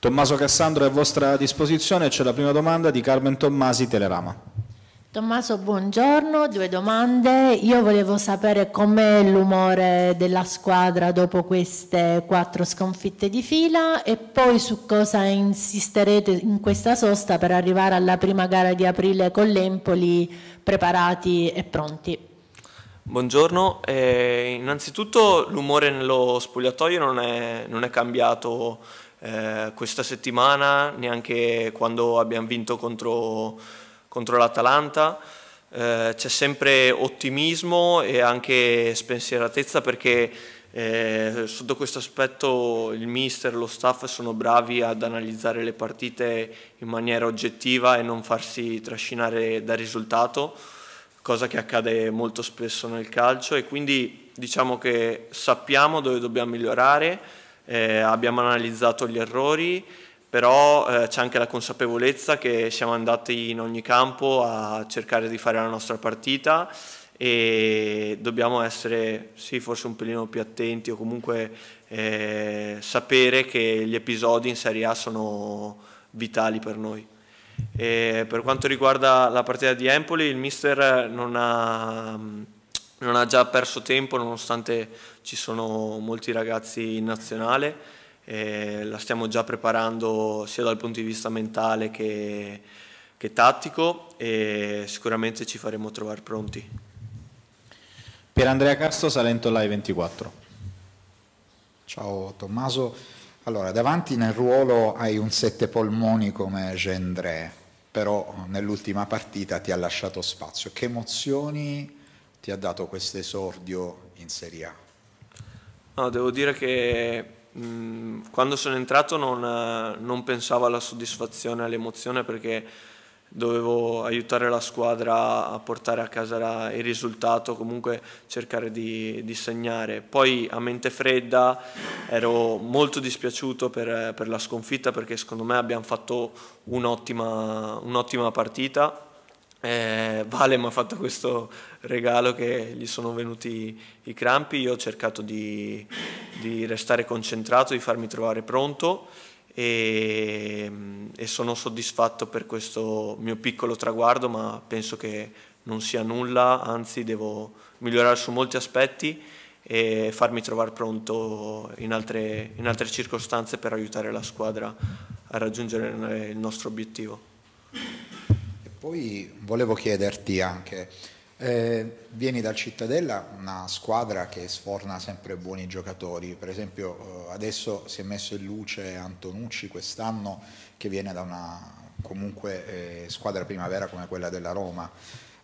Tommaso Cassandro è a vostra disposizione, c'è la prima domanda di Carmen Tommasi, Telerama. Tommaso, buongiorno, due domande. Io volevo sapere com'è l'umore della squadra dopo queste quattro sconfitte di fila e poi su cosa insisterete in questa sosta per arrivare alla prima gara di aprile con l'Empoli preparati e pronti. Buongiorno, eh, innanzitutto l'umore nello spogliatoio non è, non è cambiato eh, questa settimana, neanche quando abbiamo vinto contro, contro l'Atalanta, eh, c'è sempre ottimismo e anche spensieratezza perché eh, sotto questo aspetto il mister e lo staff sono bravi ad analizzare le partite in maniera oggettiva e non farsi trascinare dal risultato, cosa che accade molto spesso nel calcio e quindi diciamo che sappiamo dove dobbiamo migliorare eh, abbiamo analizzato gli errori, però eh, c'è anche la consapevolezza che siamo andati in ogni campo a cercare di fare la nostra partita e dobbiamo essere sì forse un pelino più attenti o comunque eh, sapere che gli episodi in Serie A sono vitali per noi. E per quanto riguarda la partita di Empoli il mister non ha, non ha già perso tempo nonostante ci sono molti ragazzi in nazionale, eh, la stiamo già preparando sia dal punto di vista mentale che, che tattico e sicuramente ci faremo trovare pronti. Per Andrea Casto, Salento Live 24. Ciao Tommaso, allora davanti nel ruolo hai un sette polmoni come Gendré, però nell'ultima partita ti ha lasciato spazio. Che emozioni ti ha dato questo esordio in Serie A? No, devo dire che mh, quando sono entrato non, non, pensavo alla soddisfazione, all'emozione perché dovevo aiutare la squadra a portare a casa il risultato, comunque cercare di, di segnare. Poi a mente fredda ero molto dispiaciuto per, per la sconfitta perché secondo me abbiamo fatto un'ottima un partita eh, vale mi ha fatto questo regalo che gli sono venuti i crampi, io ho cercato di, di restare concentrato, di farmi trovare pronto e, e, sono soddisfatto per questo mio piccolo traguardo, ma penso che non sia nulla, anzi devo migliorare su molti aspetti e farmi trovare pronto in altre, in altre circostanze per aiutare la squadra a raggiungere il nostro obiettivo. Poi volevo chiederti anche, eh, vieni dal Cittadella, una squadra che sforna sempre buoni giocatori, per esempio eh, adesso si è messo in luce Antonucci quest'anno che viene da una comunque eh, squadra primavera come quella della Roma.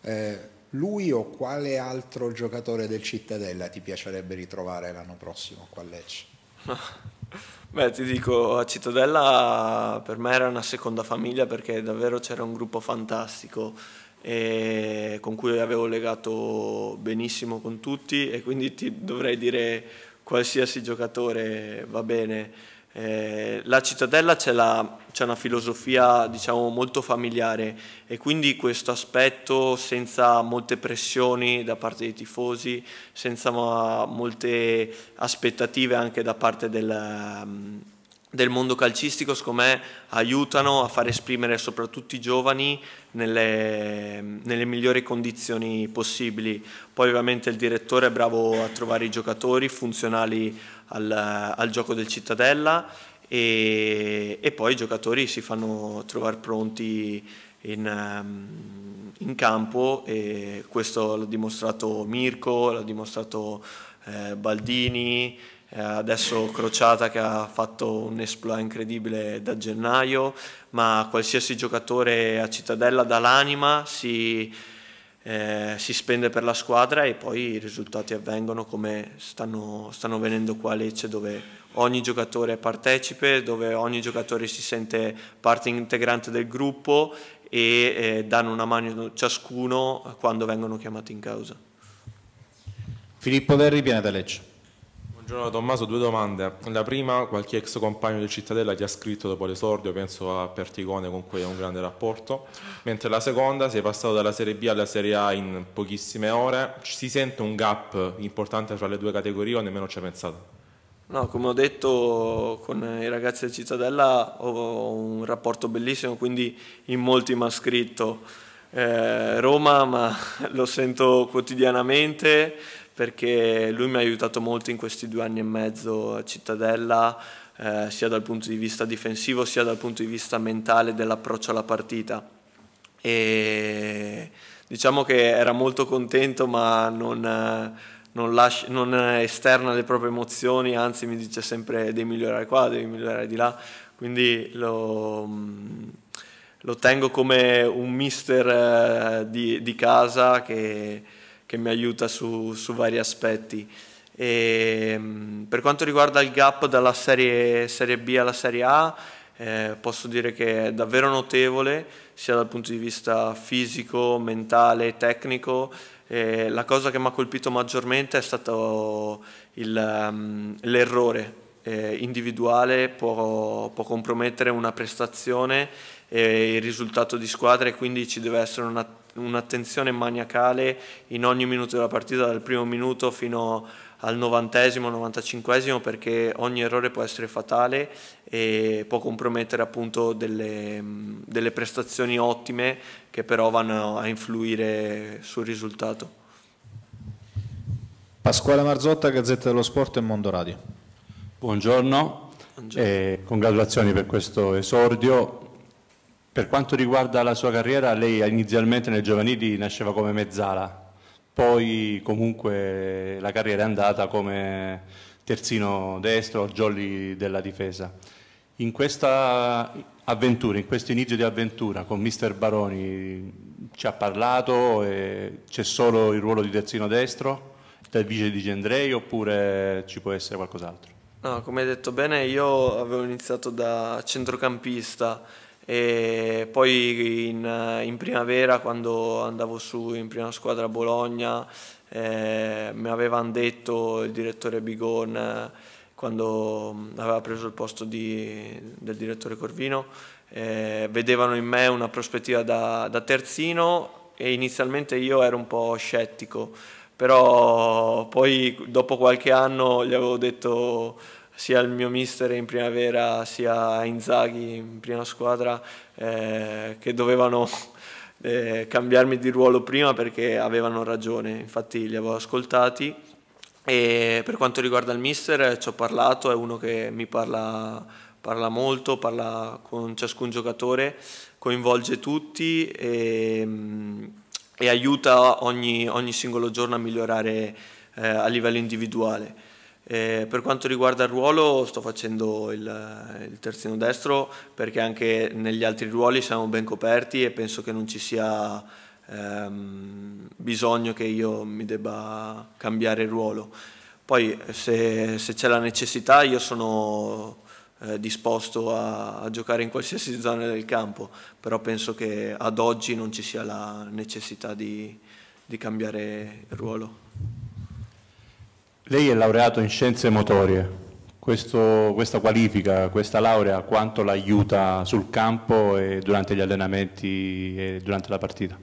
Eh, lui o quale altro giocatore del Cittadella ti piacerebbe ritrovare l'anno prossimo qua a Lecce? Beh, ti dico, a Cittadella per me era una seconda famiglia perché davvero c'era un gruppo fantastico con cui avevo legato benissimo con tutti e quindi ti dovrei dire qualsiasi giocatore va bene. Eh, la cittadella c'è, una filosofia diciamo, molto familiare e quindi questo aspetto senza molte pressioni da parte dei tifosi, senza molte aspettative anche da parte del, mm, del mondo calcistico, secondo me aiutano a far esprimere soprattutto i giovani nelle, nelle migliori condizioni possibili. Poi ovviamente il direttore è bravo a trovare i giocatori funzionali al, al gioco del Cittadella e, e, poi i giocatori si fanno trovare pronti in, ehm, in campo e questo l'ha dimostrato Mirko, l'ha dimostrato eh, Baldini, eh, adesso Crociata che ha fatto un esploit incredibile da gennaio, ma qualsiasi giocatore a Cittadella dall'anima si eh, si spende per la squadra e poi i risultati avvengono come stanno, stanno venendo qua a Lecce dove ogni giocatore partecipe, dove ogni giocatore si sente parte integrante del gruppo e eh, danno una mano ciascuno quando vengono chiamati in causa. Filippo Verri viene da Lecce. Buongiorno Tommaso, due domande. La prima, qualche ex compagno del Cittadella ti ha scritto dopo l'esordio, penso a Perticone con cui hai un grande rapporto, mentre la seconda, sei passato dalla Serie B alla Serie A in pochissime ore, si sente un gap importante fra le due categorie o nemmeno ci hai pensato? No, come ho detto con i ragazzi del Cittadella ho un rapporto bellissimo, quindi in molti mi ha scritto eh, Roma, ma lo sento quotidianamente, perché lui mi ha aiutato molto in questi due anni e mezzo a Cittadella, eh, sia dal punto di vista difensivo sia dal punto di vista mentale dell'approccio alla partita. E diciamo che era molto contento ma non, non, lascia, non, esterna le proprie emozioni, anzi mi dice sempre devi migliorare qua, devi migliorare di là, quindi lo, lo tengo come un mister eh, di, di casa che che mi aiuta su, su vari aspetti. E, ehm, per quanto riguarda il gap dalla serie, serie B alla Serie A, eh, posso dire che è davvero notevole sia dal punto di vista fisico, mentale, tecnico. Eh, la cosa che mi ha colpito maggiormente è stato ehm, l'errore eh, individuale, può, può, compromettere una prestazione e il risultato di squadra e quindi ci deve essere una un'attenzione maniacale in ogni minuto della partita, dal primo minuto fino al novantesimo, esimo 95 perché ogni errore può essere fatale e può compromettere appunto delle, mm, delle prestazioni ottime che però vanno a influire sul risultato. Pasquale Marzotta, Gazzetta dello Sport e Mondo Radio. Buongiorno, Buongiorno. congratulazioni per questo esordio, per quanto riguarda la sua carriera, lei inizialmente nel giovanili nasceva come mezzala, poi comunque la carriera è andata come terzino destro, jolly della difesa. In questa avventura, in questo inizio di avventura con mister Baroni ci ha parlato, c'è solo il ruolo di terzino destro, del vice di Gendrei oppure ci può essere qualcos'altro? No, come hai detto bene, io avevo iniziato da centrocampista e poi in, in, primavera quando andavo su in prima squadra a Bologna eh, mi avevano detto il direttore Bigon eh, quando aveva preso il posto di, del direttore Corvino eh, vedevano in me una prospettiva da, da terzino e inizialmente io ero un po' scettico però poi dopo qualche anno gli avevo detto sia il mio mister in primavera sia Inzaghi in prima squadra eh, che dovevano eh, cambiarmi di ruolo prima perché avevano ragione, infatti li avevo ascoltati e per quanto riguarda il mister ci ho parlato, è uno che mi parla, parla molto, parla con ciascun giocatore, coinvolge tutti e, mm, e aiuta ogni, ogni, singolo giorno a migliorare eh, a livello individuale. Eh, per quanto riguarda il ruolo sto facendo il, il, terzino destro perché anche negli altri ruoli siamo ben coperti e penso che non ci sia ehm, bisogno che io mi debba cambiare ruolo. Poi se, se c'è la necessità io sono eh, disposto a, a giocare in qualsiasi zona del campo, però penso che ad oggi non ci sia la necessità di, di cambiare ruolo. Lei è laureato in scienze motorie. Questo, questa qualifica, questa laurea, quanto l'aiuta sul campo e durante gli allenamenti e durante la partita?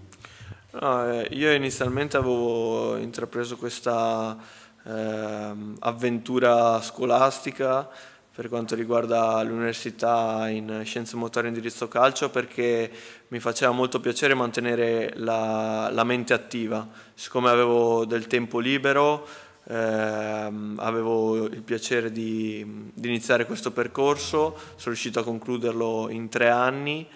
No, eh, io inizialmente avevo intrapreso questa eh, avventura scolastica per quanto riguarda l'università in scienze motorie e indirizzo calcio perché mi faceva molto piacere mantenere la, la mente attiva, siccome avevo del tempo libero eh, avevo il piacere di, di, iniziare questo percorso, sono riuscito a concluderlo in tre anni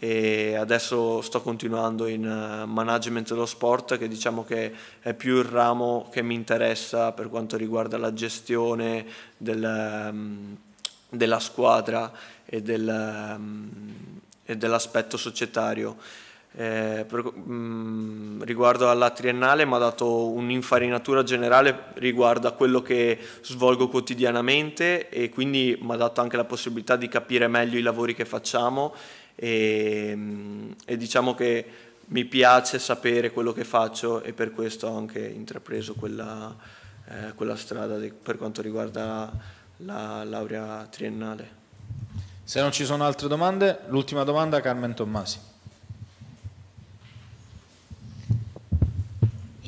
e adesso sto continuando in eh, management dello sport che diciamo che è più il ramo che mi interessa per quanto riguarda la gestione del, ehm, della squadra e, del, ehm, e dell'aspetto societario eh, per, mh, mm, riguardo alla triennale mi ha dato un'infarinatura generale riguardo a quello che svolgo quotidianamente e quindi mi ha dato anche la possibilità di capire meglio i lavori che facciamo e, mm, e diciamo che mi piace sapere quello che faccio e per questo ho anche intrapreso quella, eh, quella strada di, per quanto riguarda la laurea triennale. Se non ci sono altre domande, l'ultima domanda Carmen Tommasi.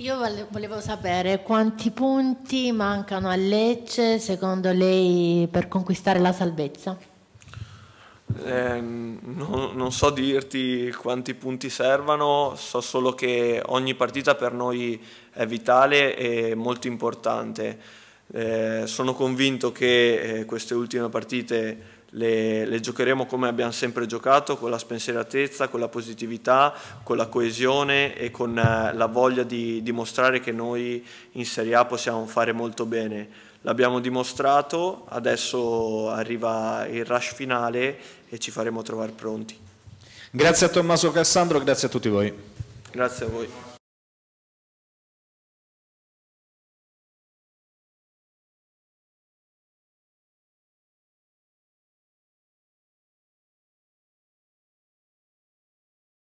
Io volevo sapere quanti punti mancano a Lecce secondo lei per conquistare la salvezza? Eh, non, non so dirti quanti punti servano, so solo che ogni partita per noi è vitale e molto importante. Eh, sono convinto che eh, queste ultime partite le, le, giocheremo come abbiamo sempre giocato, con la spensieratezza, con la positività, con la coesione e con eh, la voglia di dimostrare che noi in Serie A possiamo fare molto bene. L'abbiamo dimostrato, adesso arriva il rush finale e ci faremo trovare pronti. Grazie a Tommaso Cassandro, grazie a tutti voi. Grazie a voi.